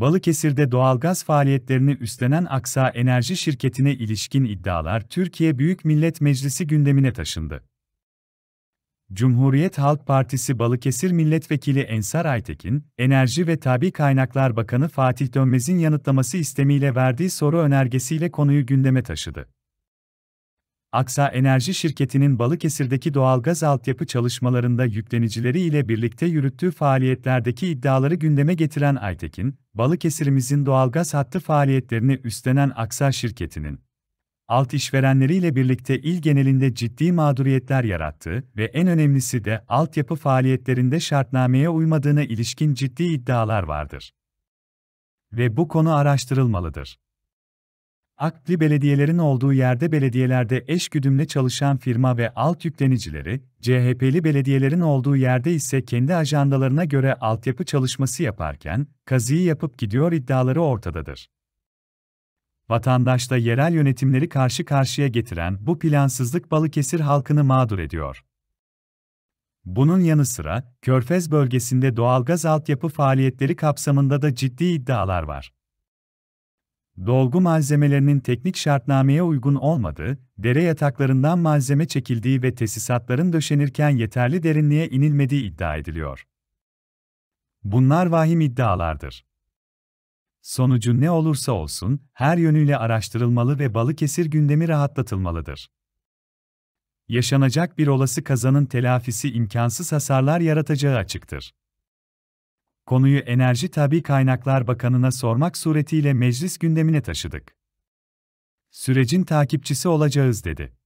Balıkesir'de doğalgaz faaliyetlerini üstlenen Aksa Enerji şirketine ilişkin iddialar Türkiye Büyük Millet Meclisi gündemine taşındı. Cumhuriyet Halk Partisi Balıkesir Milletvekili Ensar Aytekin, Enerji ve Tabi Kaynaklar Bakanı Fatih Dönmez'in yanıtlaması istemiyle verdiği soru önergesiyle konuyu gündeme taşıdı. Aksa Enerji Şirketi'nin Balıkesir'deki doğalgaz altyapı çalışmalarında yüklenicileri ile birlikte yürüttüğü faaliyetlerdeki iddiaları gündeme getiren Aytekin, Balıkesir'imizin doğalgaz hattı faaliyetlerini üstlenen Aksa Şirketi'nin alt işverenleriyle birlikte il genelinde ciddi mağduriyetler yarattı ve en önemlisi de altyapı faaliyetlerinde şartnameye uymadığına ilişkin ciddi iddialar vardır. Ve bu konu araştırılmalıdır. Akli belediyelerin olduğu yerde belediyelerde eş güdümle çalışan firma ve alt yüklenicileri, CHP'li belediyelerin olduğu yerde ise kendi ajandalarına göre altyapı çalışması yaparken, kazıyı yapıp gidiyor iddiaları ortadadır. Vatandaşla yerel yönetimleri karşı karşıya getiren bu plansızlık Balıkesir halkını mağdur ediyor. Bunun yanı sıra, Körfez bölgesinde doğalgaz altyapı faaliyetleri kapsamında da ciddi iddialar var dolgu malzemelerinin teknik şartnameye uygun olmadığı, dere yataklarından malzeme çekildiği ve tesisatların döşenirken yeterli derinliğe inilmediği iddia ediliyor. Bunlar vahim iddialardır. Sonucu ne olursa olsun, her yönüyle araştırılmalı ve Balıkesir gündemi rahatlatılmalıdır. Yaşanacak bir olası kazanın telafisi imkansız hasarlar yaratacağı açıktır konuyu Enerji Tabi Kaynaklar Bakanı'na sormak suretiyle meclis gündemine taşıdık. Sürecin takipçisi olacağız dedi.